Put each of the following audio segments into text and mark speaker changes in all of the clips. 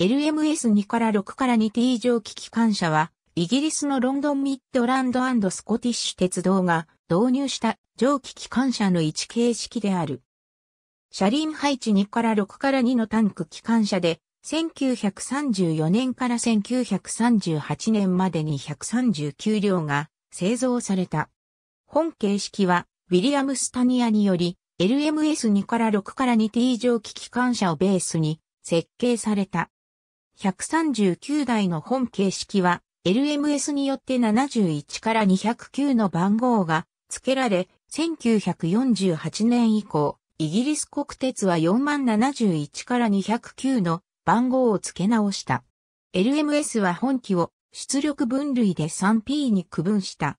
Speaker 1: LMS2 から6から 2T 蒸気機関車は、イギリスのロンドンミッドランドスコティッシュ鉄道が導入した蒸気機関車の位置形式である。車輪配置2から6から2のタンク機関車で、1934年から1938年までに139両が製造された。本形式は、ウィリアム・スタニアにより、LMS2 から6から 2T 蒸気機関車をベースに設計された。139台の本形式は LMS によって71から209の番号が付けられ、1948年以降、イギリス国鉄は4071から209の番号を付け直した。LMS は本機を出力分類で 3P に区分した。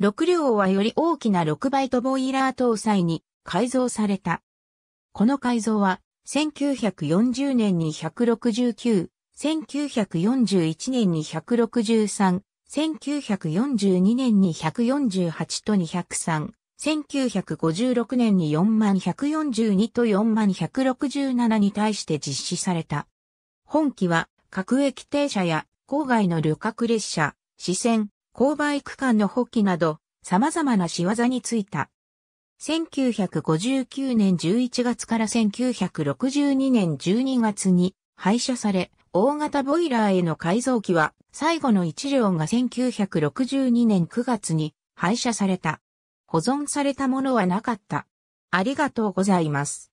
Speaker 1: 6両はより大きな6バイトボイラー搭載に改造された。この改造は1940年に169、1941年に163、1942年に148と203、1956年に4万142と4万167に対して実施された。本機は各駅停車や郊外の旅客列車、支線、勾配区間の補機など様々な仕業についた。1959年11月から1962年12月に廃車され、大型ボイラーへの改造機は最後の1両が1962年9月に廃車された。保存されたものはなかった。ありがとうございます。